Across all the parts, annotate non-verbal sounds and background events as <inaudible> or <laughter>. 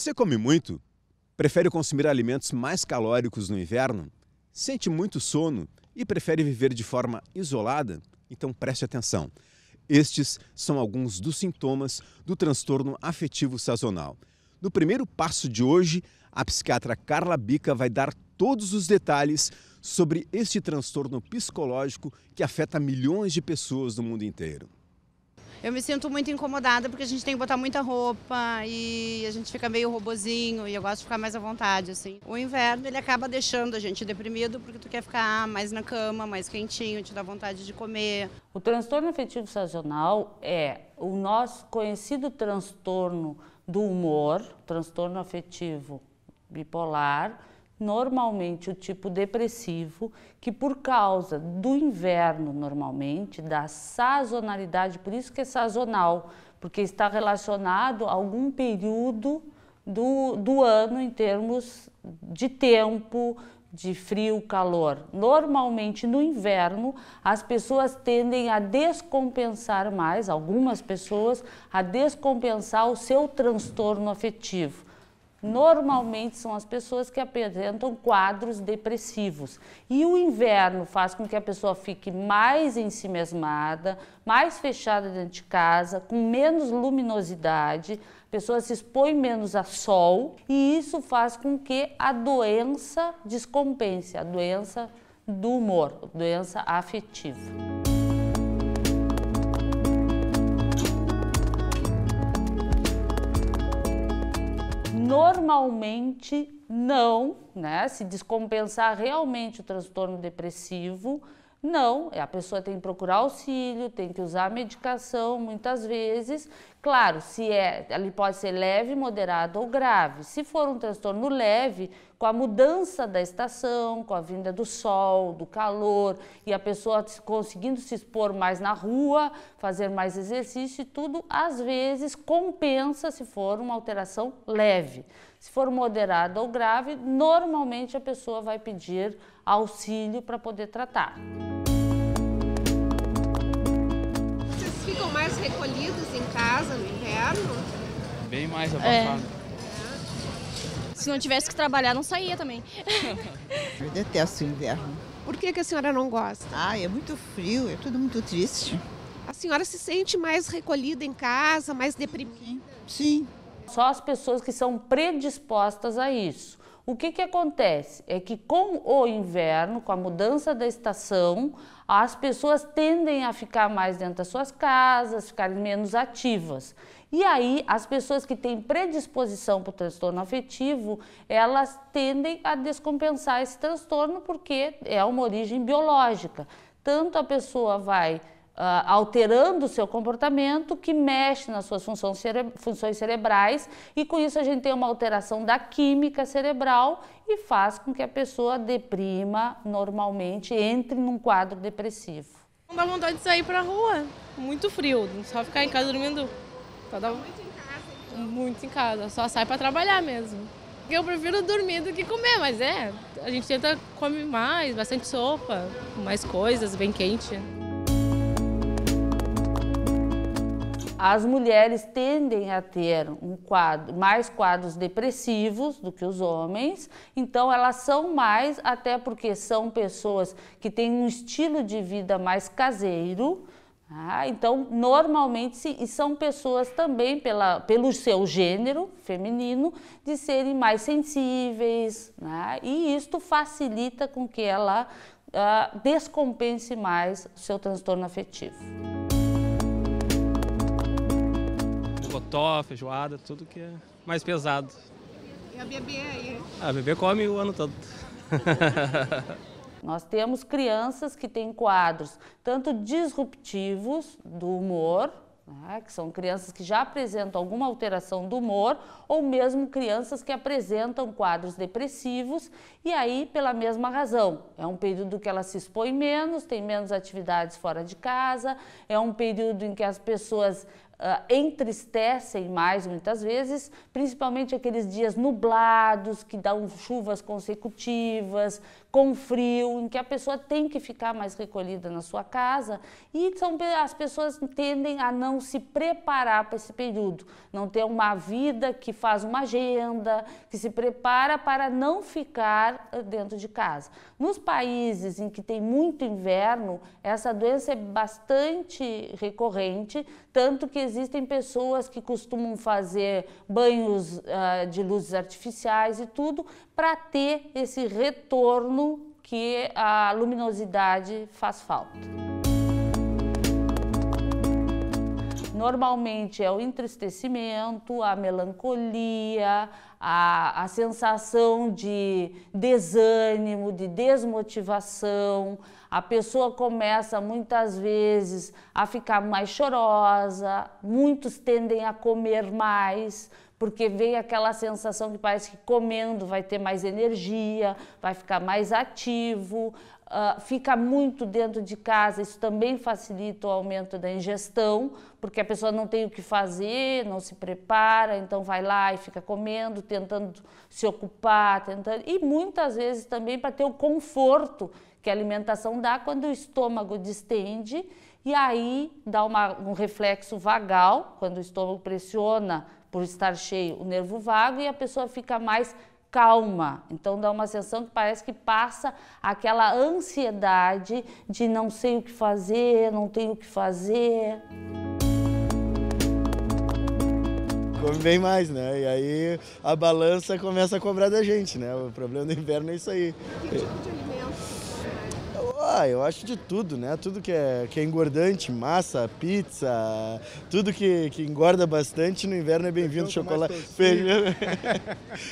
Você come muito? Prefere consumir alimentos mais calóricos no inverno? Sente muito sono e prefere viver de forma isolada? Então preste atenção. Estes são alguns dos sintomas do transtorno afetivo sazonal. No primeiro passo de hoje, a psiquiatra Carla Bica vai dar todos os detalhes sobre este transtorno psicológico que afeta milhões de pessoas no mundo inteiro eu me sinto muito incomodada porque a gente tem que botar muita roupa e a gente fica meio robozinho e eu gosto de ficar mais à vontade, assim. O inverno, ele acaba deixando a gente deprimido porque tu quer ficar mais na cama, mais quentinho, te dá vontade de comer. O transtorno afetivo sazonal é o nosso conhecido transtorno do humor, transtorno afetivo bipolar, normalmente o tipo depressivo, que por causa do inverno, normalmente, da sazonalidade, por isso que é sazonal, porque está relacionado a algum período do, do ano em termos de tempo, de frio, calor. Normalmente no inverno as pessoas tendem a descompensar mais, algumas pessoas, a descompensar o seu transtorno afetivo normalmente são as pessoas que apresentam quadros depressivos. E o inverno faz com que a pessoa fique mais ensimesmada, mais fechada dentro de casa, com menos luminosidade, a pessoa se expõe menos a sol e isso faz com que a doença descompense, a doença do humor, doença afetiva. normalmente não, né? Se descompensar realmente o transtorno depressivo, não, a pessoa tem que procurar auxílio, tem que usar medicação muitas vezes, Claro, se é, ele pode ser leve, moderado ou grave. Se for um transtorno leve, com a mudança da estação, com a vinda do sol, do calor e a pessoa conseguindo se expor mais na rua, fazer mais exercício e tudo, às vezes compensa se for uma alteração leve. Se for moderada ou grave, normalmente a pessoa vai pedir auxílio para poder tratar. recolhidos em casa no inverno? Bem mais é. abafado. É. Se não tivesse que trabalhar, não saía também. <laughs> Eu detesto o inverno. Por que, que a senhora não gosta? Ah, é muito frio, é tudo muito triste. A senhora se sente mais recolhida em casa, mais deprimida? Sim. Sim. Só as pessoas que são predispostas a isso. O que, que acontece? É que com o inverno, com a mudança da estação, as pessoas tendem a ficar mais dentro das suas casas, ficarem menos ativas. E aí, as pessoas que têm predisposição para o transtorno afetivo, elas tendem a descompensar esse transtorno porque é uma origem biológica. Tanto a pessoa vai Uh, alterando o seu comportamento, que mexe nas suas funções, cere funções cerebrais, e com isso a gente tem uma alteração da química cerebral e faz com que a pessoa deprima normalmente, entre num quadro depressivo. Não dá vontade de sair pra rua, muito frio, só ficar em casa dormindo. Tá dá... Muito em casa? Então. Muito em casa, só sai para trabalhar mesmo. Eu prefiro dormir do que comer, mas é, a gente tenta comer mais, bastante sopa, mais coisas, bem quente. As mulheres tendem a ter um quadro, mais quadros depressivos do que os homens, então elas são mais, até porque são pessoas que têm um estilo de vida mais caseiro, ah, então, normalmente, sim, e são pessoas também, pela, pelo seu gênero feminino, de serem mais sensíveis, né? e isto facilita com que ela ah, descompense mais o seu transtorno afetivo. Paletó, feijoada, tudo que é mais pesado. E a bebê aí? Ah, a bebê come o ano todo. <laughs> Nós temos crianças que têm quadros tanto disruptivos do humor, né, que são crianças que já apresentam alguma alteração do humor, ou mesmo crianças que apresentam quadros depressivos, e aí pela mesma razão. É um período que ela se expõe menos, tem menos atividades fora de casa, é um período em que as pessoas uh, entristecem mais muitas vezes, principalmente aqueles dias nublados que dão chuvas consecutivas, com frio, em que a pessoa tem que ficar mais recolhida na sua casa e são, as pessoas tendem a não se preparar para esse período, não ter uma vida que faz uma agenda, que se prepara para não ficar eh, dentro de casa. Nos países em que tem muito inverno, essa doença é bastante recorrente, tanto que existem pessoas que costumam fazer banhos uh, de luzes artificiais e tudo para ter esse retorno que a luminosidade faz falta. Normalmente é o entristecimento, a melancolia, a, a sensação de desânimo, de desmotivação. A pessoa começa muitas vezes a ficar mais chorosa, muitos tendem a comer mais, porque vem aquela sensação que parece que comendo vai ter mais energia, vai ficar mais ativo, uh, fica muito dentro de casa, isso também facilita o aumento da ingestão, porque a pessoa não tem o que fazer, não se prepara, então vai lá e fica comendo, tentando se ocupar, tentando. E muitas vezes também para ter o conforto que a alimentação dá quando o estômago distende e aí dá uma, um reflexo vagal, quando o estômago pressiona por estar cheio, o nervo vago e a pessoa fica mais calma. Então dá uma sensação que parece que passa aquela ansiedade de não sei o que fazer, não tenho o que fazer. Come bem mais, né? E aí a balança começa a cobrar da gente, né? O problema do inverno é isso aí. Que tipo de ah, eu acho de tudo, né? Tudo que é, que é engordante, massa, pizza, tudo que, que engorda bastante no inverno é bem-vindo. Chocolate, <laughs>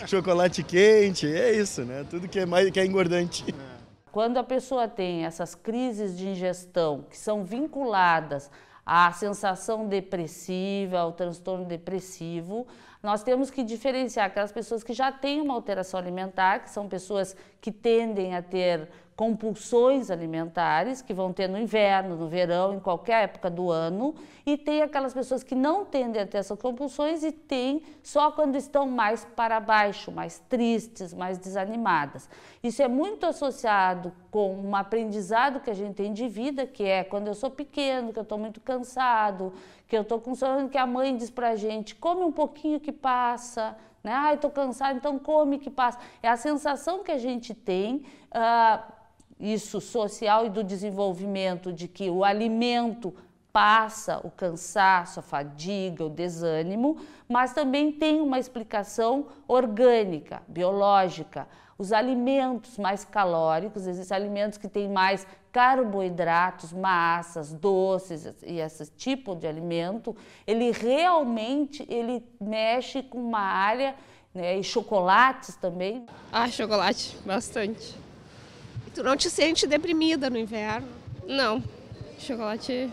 chocolate quente, é isso, né? Tudo que é, mais, que é engordante. É. Quando a pessoa tem essas crises de ingestão que são vinculadas à sensação depressiva, ao transtorno depressivo, nós temos que diferenciar aquelas pessoas que já têm uma alteração alimentar, que são pessoas que tendem a ter compulsões alimentares, que vão ter no inverno, no verão, em qualquer época do ano, e tem aquelas pessoas que não tendem a ter essas compulsões e têm só quando estão mais para baixo, mais tristes, mais desanimadas. Isso é muito associado com um aprendizado que a gente tem de vida, que é quando eu sou pequeno, que eu estou muito cansado, que eu estou com sono, que a mãe diz para gente, come um pouquinho que passa, né? Ai, estou cansada, então come que passa. É a sensação que a gente tem, uh, isso social e do desenvolvimento, de que o alimento passa o cansaço, a fadiga, o desânimo, mas também tem uma explicação orgânica, biológica os alimentos mais calóricos, esses alimentos que têm mais carboidratos, massas, doces e esse tipo de alimento, ele realmente ele mexe com uma área né, e chocolates também. Ah, chocolate, bastante. E tu não te sente deprimida no inverno? Não, chocolate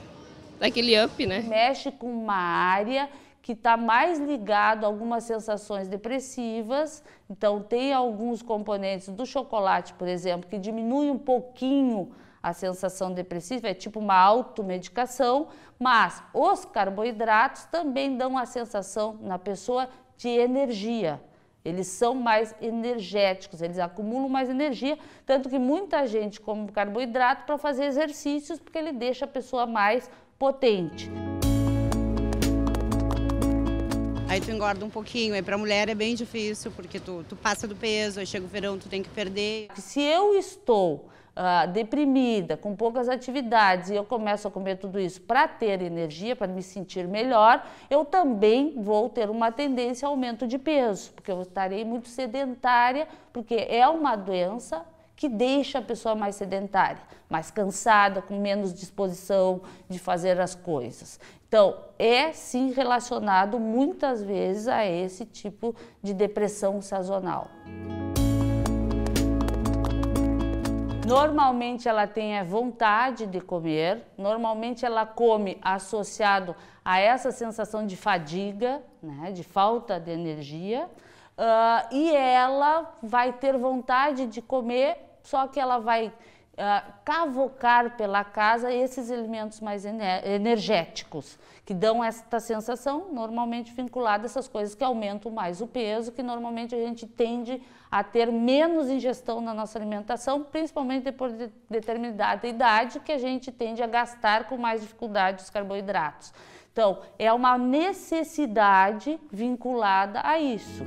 daquele up, né? Mexe com uma área que está mais ligado a algumas sensações depressivas. Então, tem alguns componentes do chocolate, por exemplo, que diminui um pouquinho a sensação depressiva, é tipo uma automedicação, mas os carboidratos também dão a sensação na pessoa de energia. Eles são mais energéticos, eles acumulam mais energia, tanto que muita gente come carboidrato para fazer exercícios, porque ele deixa a pessoa mais potente. Aí tu engorda um pouquinho. Aí pra mulher é bem difícil, porque tu, tu passa do peso, aí chega o verão, tu tem que perder. Se eu estou ah, deprimida, com poucas atividades, e eu começo a comer tudo isso para ter energia, para me sentir melhor, eu também vou ter uma tendência a aumento de peso, porque eu estarei muito sedentária, porque é uma doença que deixa a pessoa mais sedentária, mais cansada, com menos disposição de fazer as coisas. Então, é sim relacionado muitas vezes a esse tipo de depressão sazonal. Normalmente ela tem a é, vontade de comer, normalmente ela come associado a essa sensação de fadiga, né, de falta de energia. Uh, e ela vai ter vontade de comer, só que ela vai uh, cavocar pela casa esses elementos mais energéticos, que dão esta sensação, normalmente vinculada a essas coisas que aumentam mais o peso, que normalmente a gente tende a ter menos ingestão na nossa alimentação, principalmente depois de determinada idade, que a gente tende a gastar com mais dificuldade os carboidratos. Então, é uma necessidade vinculada a isso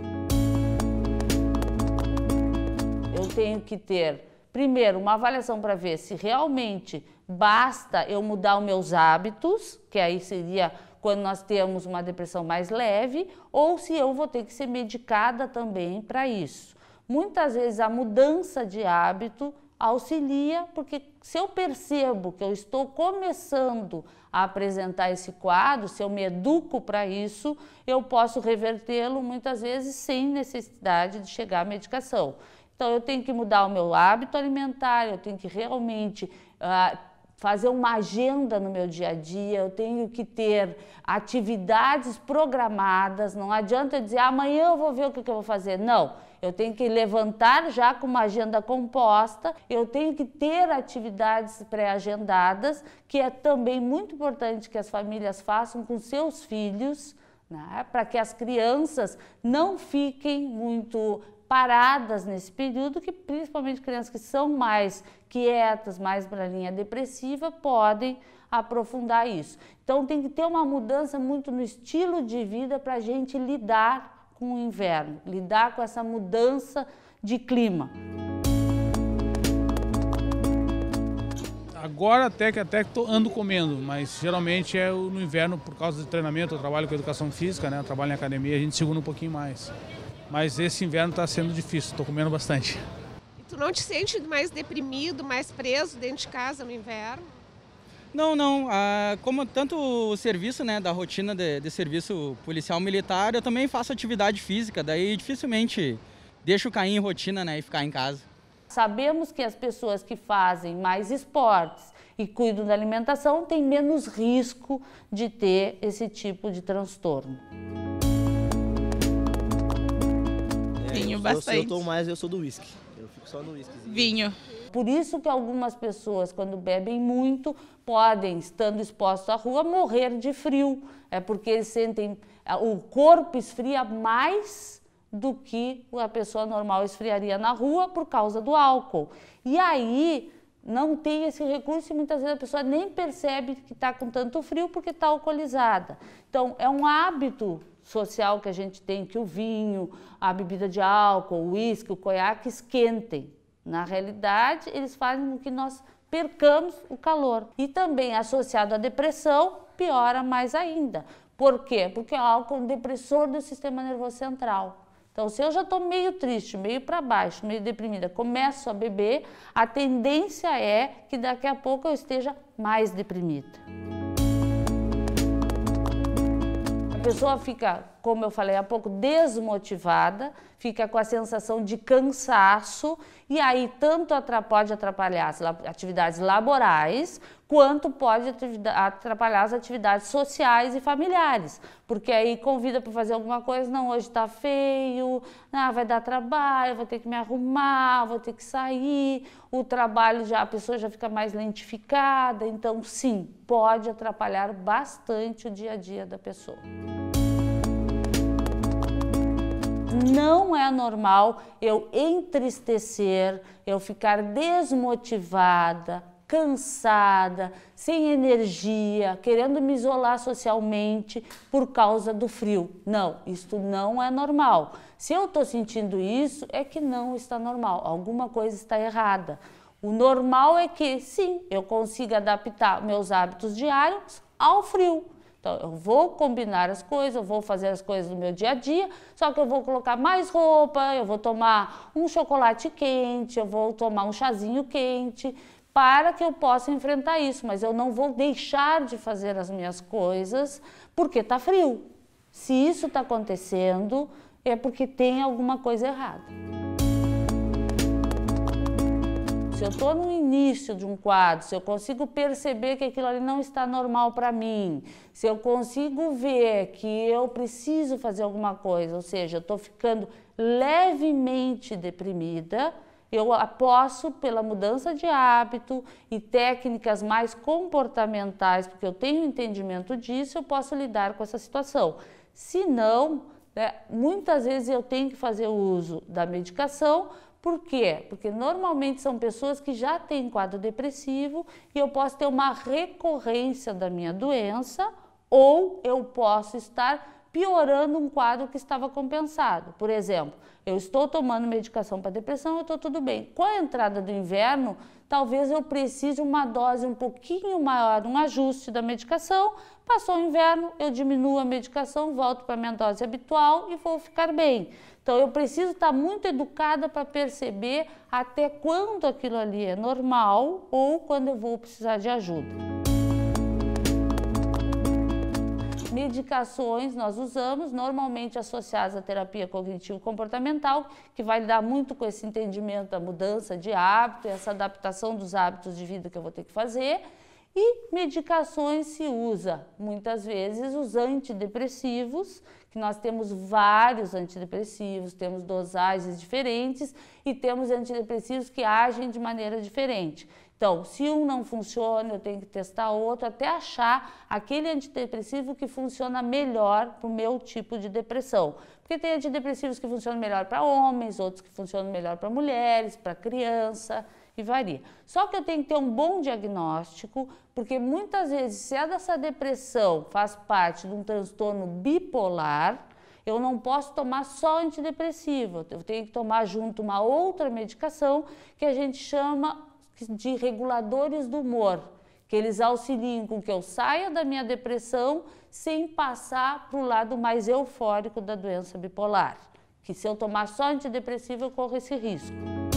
eu tenho que ter, primeiro, uma avaliação para ver se realmente basta eu mudar os meus hábitos, que aí seria quando nós temos uma depressão mais leve, ou se eu vou ter que ser medicada também para isso. Muitas vezes a mudança de hábito auxilia, porque se eu percebo que eu estou começando a apresentar esse quadro, se eu me educo para isso, eu posso revertê-lo muitas vezes sem necessidade de chegar à medicação. Então, eu tenho que mudar o meu hábito alimentar, eu tenho que realmente ah, fazer uma agenda no meu dia a dia, eu tenho que ter atividades programadas, não adianta eu dizer amanhã eu vou ver o que, que eu vou fazer. Não, eu tenho que levantar já com uma agenda composta, eu tenho que ter atividades pré-agendadas, que é também muito importante que as famílias façam com seus filhos, né, para que as crianças não fiquem muito paradas nesse período, que principalmente crianças que são mais quietas, mais para a linha depressiva, podem aprofundar isso. Então tem que ter uma mudança muito no estilo de vida para a gente lidar com o inverno, lidar com essa mudança de clima. Agora até que até que ando comendo, mas geralmente é no inverno por causa de treinamento, eu trabalho com educação física, né? Eu trabalho na academia, a gente segura um pouquinho mais mas esse inverno está sendo difícil, estou comendo bastante. E tu não te sente mais deprimido, mais preso dentro de casa no inverno? Não, não. Ah, como tanto o serviço, né, da rotina de, de, serviço policial militar, eu também faço atividade física, daí dificilmente deixo cair em rotina, né, e ficar em casa. Sabemos que as pessoas que fazem mais esportes e cuidam da alimentação têm menos risco de ter esse tipo de transtorno. vinho bastante. Eu, eu tô mais, eu sou do uísque. Eu fico só no uísque. Vinho. Por isso que algumas pessoas, quando bebem muito, podem, estando expostos à rua, morrer de frio. É porque eles sentem é, o corpo esfria mais do que a pessoa normal esfriaria na rua por causa do álcool. E aí não tem esse recurso e muitas vezes a pessoa nem percebe que está com tanto frio porque está alcoolizada. Então é um hábito social que a gente tem, que o vinho, a bebida de álcool, o uísque, o coiaque esquentem. Na realidade, eles fazem com que nós percamos o calor. E também associado à depressão, piora mais ainda. Por quê? Porque o álcool é um depressor do sistema nervoso central. Então, se eu já estou meio triste, meio para baixo, meio deprimida, começo a beber, a tendência é que daqui a pouco eu esteja mais deprimida pessoa fica como eu falei há pouco, desmotivada, fica com a sensação de cansaço e aí tanto pode atrapalhar as atividades laborais quanto pode atrapalhar as atividades sociais e familiares, porque aí convida para fazer alguma coisa, não, hoje está feio, ah, vai dar trabalho, vou ter que me arrumar, vou ter que sair, o trabalho já, a pessoa já fica mais lentificada, então sim, pode atrapalhar bastante o dia a dia da pessoa não é normal eu entristecer, eu ficar desmotivada, cansada, sem energia, querendo me isolar socialmente por causa do frio. Não, isto não é normal. Se eu estou sentindo isso, é que não está normal, alguma coisa está errada. O normal é que, sim, eu consiga adaptar meus hábitos diários ao frio. Então, eu vou combinar as coisas, eu vou fazer as coisas no meu dia a dia, só que eu vou colocar mais roupa, eu vou tomar um chocolate quente, eu vou tomar um chazinho quente, para que eu possa enfrentar isso. Mas eu não vou deixar de fazer as minhas coisas porque está frio. Se isso está acontecendo, é porque tem alguma coisa errada se eu estou no início de um quadro, se eu consigo perceber que aquilo ali não está normal para mim, se eu consigo ver que eu preciso fazer alguma coisa, ou seja, eu estou ficando levemente deprimida, eu aposto pela mudança de hábito e técnicas mais comportamentais, porque eu tenho entendimento disso, eu posso lidar com essa situação. Se não, né, muitas vezes eu tenho que fazer uso da medicação por quê? Porque normalmente são pessoas que já têm quadro depressivo e eu posso ter uma recorrência da minha doença ou eu posso estar piorando um quadro que estava compensado. Por exemplo, eu estou tomando medicação para depressão, eu estou tudo bem. Com a entrada do inverno, talvez eu precise uma dose um pouquinho maior, um ajuste da medicação. Passou o inverno, eu diminuo a medicação, volto para a minha dose habitual e vou ficar bem. Então eu preciso estar muito educada para perceber até quando aquilo ali é normal ou quando eu vou precisar de ajuda. medicações nós usamos, normalmente associadas à terapia cognitivo-comportamental, que vai lidar muito com esse entendimento da mudança de hábito e essa adaptação dos hábitos de vida que eu vou ter que fazer. E medicações se usa muitas vezes os antidepressivos, que nós temos vários antidepressivos, temos dosagens diferentes e temos antidepressivos que agem de maneira diferente. Então, se um não funciona, eu tenho que testar outro até achar aquele antidepressivo que funciona melhor para o meu tipo de depressão. Porque tem antidepressivos que funcionam melhor para homens, outros que funcionam melhor para mulheres, para criança que varia. Só que eu tenho que ter um bom diagnóstico, porque muitas vezes, se é essa depressão faz parte de um transtorno bipolar, eu não posso tomar só antidepressivo, eu tenho que tomar junto uma outra medicação que a gente chama de reguladores do humor, que eles auxiliem com que eu saia da minha depressão sem passar para o lado mais eufórico da doença bipolar, que se eu tomar só antidepressivo eu corro esse risco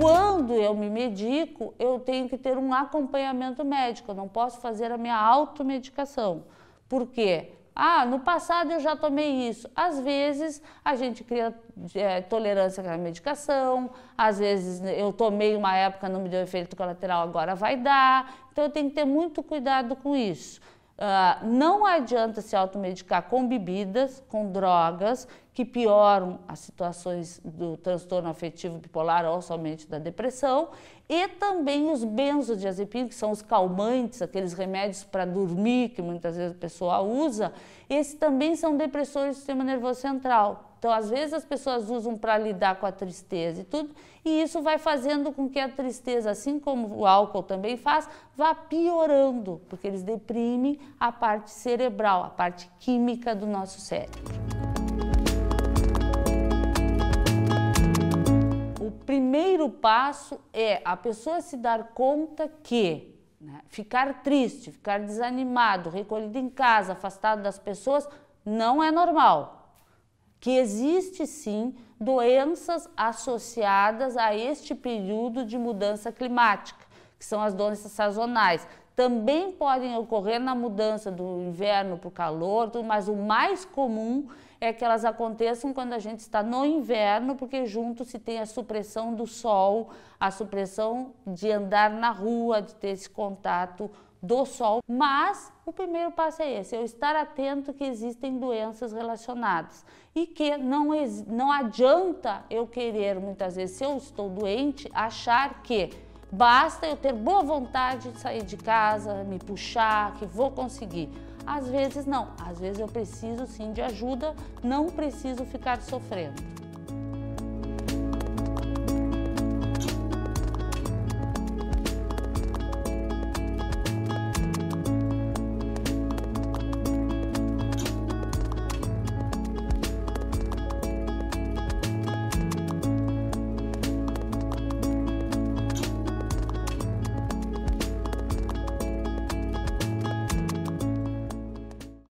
quando eu me medico, eu tenho que ter um acompanhamento médico, eu não posso fazer a minha automedicação. Por quê? Ah, no passado eu já tomei isso. Às vezes a gente cria é, tolerância à medicação, às vezes eu tomei uma época, não me deu efeito colateral, agora vai dar. Então eu tenho que ter muito cuidado com isso. Uh, não adianta se automedicar com bebidas, com drogas, que pioram as situações do transtorno afetivo bipolar ou somente da depressão, e também os benzodiazepínicos, que são os calmantes, aqueles remédios para dormir que muitas vezes a pessoa usa, esses também são depressores do sistema nervoso central. Então, às vezes as pessoas usam para lidar com a tristeza e tudo, e isso vai fazendo com que a tristeza, assim como o álcool também faz, vá piorando, porque eles deprimem a parte cerebral, a parte química do nosso cérebro. O primeiro passo é a pessoa se dar conta que né, ficar triste, ficar desanimado, recolhido em casa, afastado das pessoas, não é normal que existe sim doenças associadas a este período de mudança climática, que são as doenças sazonais. Também podem ocorrer na mudança do inverno para o calor, mas o mais comum é que elas aconteçam quando a gente está no inverno, porque junto se tem a supressão do sol, a supressão de andar na rua, de ter esse contato do sol, mas o primeiro passo é esse: é eu estar atento que existem doenças relacionadas e que não, não adianta eu querer, muitas vezes, se eu estou doente, achar que basta eu ter boa vontade de sair de casa, me puxar, que vou conseguir. Às vezes, não, às vezes eu preciso sim de ajuda, não preciso ficar sofrendo.